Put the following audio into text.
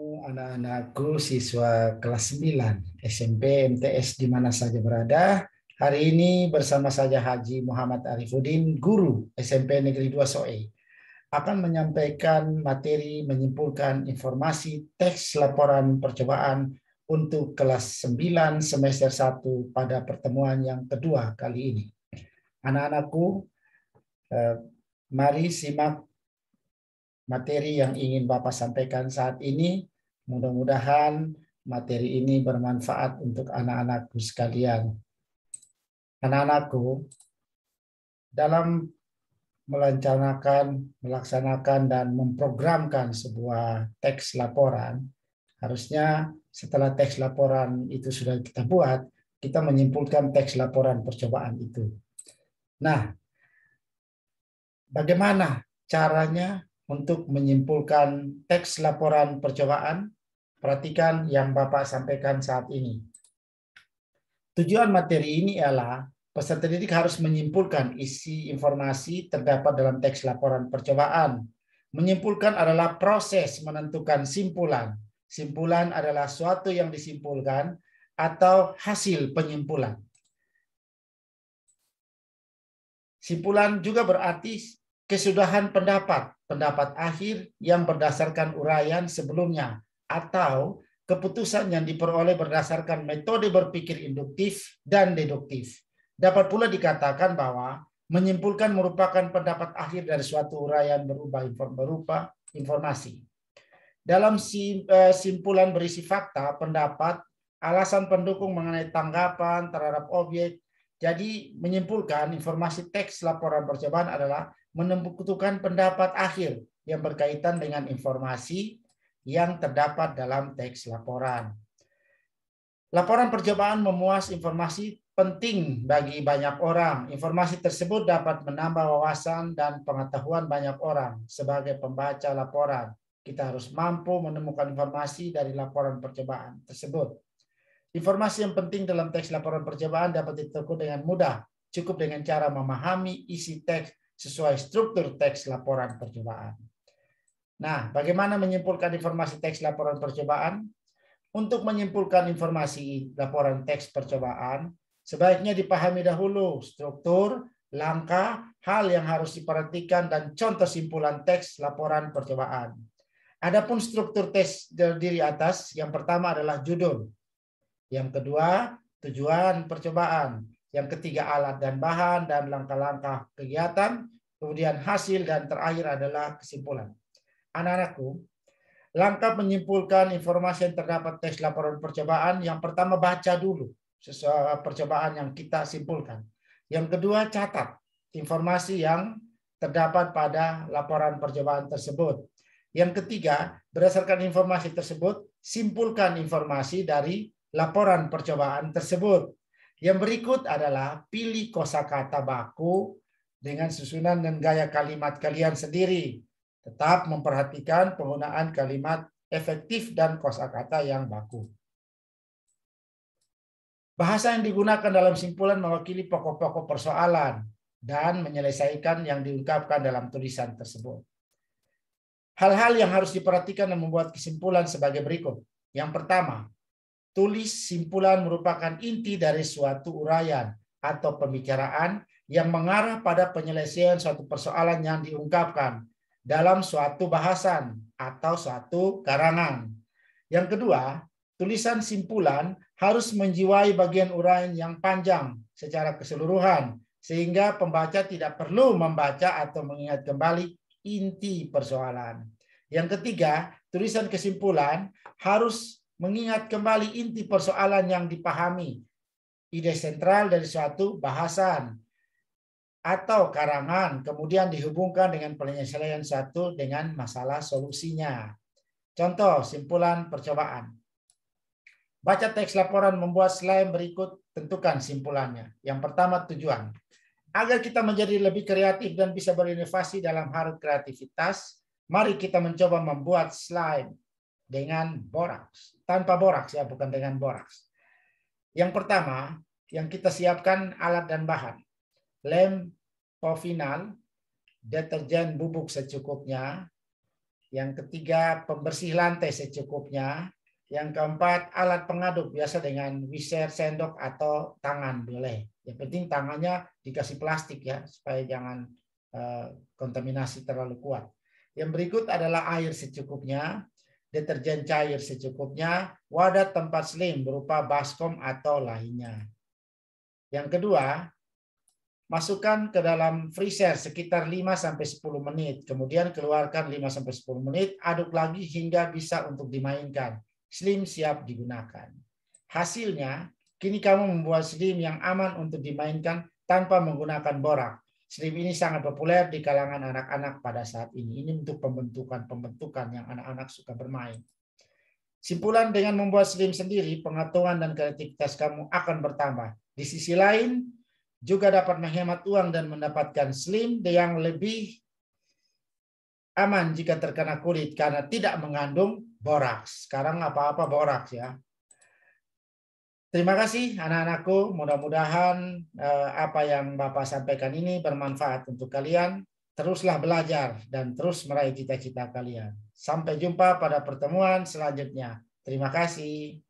anak-anakku siswa kelas 9 SMP MTS di mana saja berada. Hari ini bersama saja Haji Muhammad Arifuddin, guru SMP Negeri 2 Soe, akan menyampaikan materi menyimpulkan informasi teks laporan percobaan untuk kelas 9 semester 1 pada pertemuan yang kedua kali ini. Anak-anakku, eh, mari simak materi yang ingin Bapak sampaikan saat ini. Mudah-mudahan materi ini bermanfaat untuk anak-anakku sekalian. Anak-anakku, dalam melancarkan, melaksanakan dan memprogramkan sebuah teks laporan, harusnya setelah teks laporan itu sudah kita buat, kita menyimpulkan teks laporan percobaan itu. Nah, bagaimana caranya untuk menyimpulkan teks laporan percobaan, perhatikan yang Bapak sampaikan saat ini. Tujuan materi ini ialah peserta didik harus menyimpulkan isi informasi terdapat dalam teks laporan percobaan. Menyimpulkan adalah proses menentukan simpulan. Simpulan adalah suatu yang disimpulkan atau hasil penyimpulan. Simpulan juga berarti kesudahan pendapat, pendapat akhir yang berdasarkan uraian sebelumnya, atau keputusan yang diperoleh berdasarkan metode berpikir induktif dan deduktif. Dapat pula dikatakan bahwa menyimpulkan merupakan pendapat akhir dari suatu uraian berubah berupa informasi. Dalam eh, simpulan berisi fakta, pendapat, alasan pendukung mengenai tanggapan terhadap objek, jadi menyimpulkan informasi teks laporan percobaan adalah menentukan pendapat akhir yang berkaitan dengan informasi yang terdapat dalam teks laporan. Laporan percobaan memuas informasi penting bagi banyak orang. Informasi tersebut dapat menambah wawasan dan pengetahuan banyak orang sebagai pembaca laporan. Kita harus mampu menemukan informasi dari laporan percobaan tersebut. Informasi yang penting dalam teks laporan percobaan dapat ditemukan dengan mudah, cukup dengan cara memahami isi teks sesuai struktur teks laporan percobaan. Nah, bagaimana menyimpulkan informasi teks laporan percobaan? Untuk menyimpulkan informasi laporan teks percobaan, sebaiknya dipahami dahulu struktur, langkah, hal yang harus diperhatikan, dan contoh simpulan teks laporan percobaan. Adapun struktur teks terdiri atas, yang pertama adalah judul, yang kedua tujuan percobaan, yang ketiga alat dan bahan dan langkah-langkah kegiatan, kemudian hasil dan terakhir adalah kesimpulan. Anak-anakku, langkah menyimpulkan informasi yang terdapat tes laporan percobaan, yang pertama baca dulu sesuai percobaan yang kita simpulkan. Yang kedua catat informasi yang terdapat pada laporan percobaan tersebut. Yang ketiga, berdasarkan informasi tersebut, simpulkan informasi dari laporan percobaan tersebut. Yang berikut adalah pilih kosakata baku dengan susunan dan gaya kalimat kalian sendiri. Tetap memperhatikan penggunaan kalimat efektif dan kosakata yang baku. Bahasa yang digunakan dalam simpulan mewakili pokok-pokok persoalan dan menyelesaikan yang diungkapkan dalam tulisan tersebut. Hal-hal yang harus diperhatikan dan membuat kesimpulan sebagai berikut. Yang pertama, tulis simpulan merupakan inti dari suatu uraian atau pembicaraan yang mengarah pada penyelesaian suatu persoalan yang diungkapkan dalam suatu bahasan atau suatu karangan. Yang kedua, tulisan simpulan harus menjiwai bagian uraian yang panjang secara keseluruhan sehingga pembaca tidak perlu membaca atau mengingat kembali inti persoalan. Yang ketiga, tulisan kesimpulan harus mengingat kembali inti persoalan yang dipahami, ide sentral dari suatu bahasan atau karangan, kemudian dihubungkan dengan penyelesaian satu dengan masalah solusinya. Contoh, simpulan percobaan. Baca teks laporan membuat slide berikut tentukan simpulannya. Yang pertama tujuan. Agar kita menjadi lebih kreatif dan bisa berinovasi dalam hal kreativitas, mari kita mencoba membuat slide dengan boraks. Tanpa boraks ya, bukan dengan boraks. Yang pertama, yang kita siapkan alat dan bahan. Lem povinal, deterjen bubuk secukupnya. Yang ketiga, pembersih lantai secukupnya. Yang keempat, alat pengaduk biasa dengan wiser, sendok, atau tangan boleh. Yang penting tangannya dikasih plastik ya, supaya jangan eh, kontaminasi terlalu kuat. Yang berikut adalah air secukupnya, deterjen cair secukupnya, wadah tempat slim berupa baskom atau lainnya. Yang kedua, masukkan ke dalam freezer sekitar 5-10 menit, kemudian keluarkan 5-10 menit, aduk lagi hingga bisa untuk dimainkan. Slim siap digunakan. Hasilnya, kini kamu membuat slim yang aman untuk dimainkan tanpa menggunakan borak. Sleep ini sangat populer di kalangan anak-anak pada saat ini. Ini untuk pembentukan-pembentukan yang anak-anak suka bermain. Simpulan dengan membuat slim sendiri, pengetahuan dan kreativitas kamu akan bertambah. Di sisi lain, juga dapat menghemat uang dan mendapatkan slim yang lebih aman jika terkena kulit karena tidak mengandung boraks. Sekarang apa-apa boraks ya. Terima kasih anak-anakku. Mudah-mudahan eh, apa yang Bapak sampaikan ini bermanfaat untuk kalian. Teruslah belajar dan terus meraih cita-cita kalian. Sampai jumpa pada pertemuan selanjutnya. Terima kasih.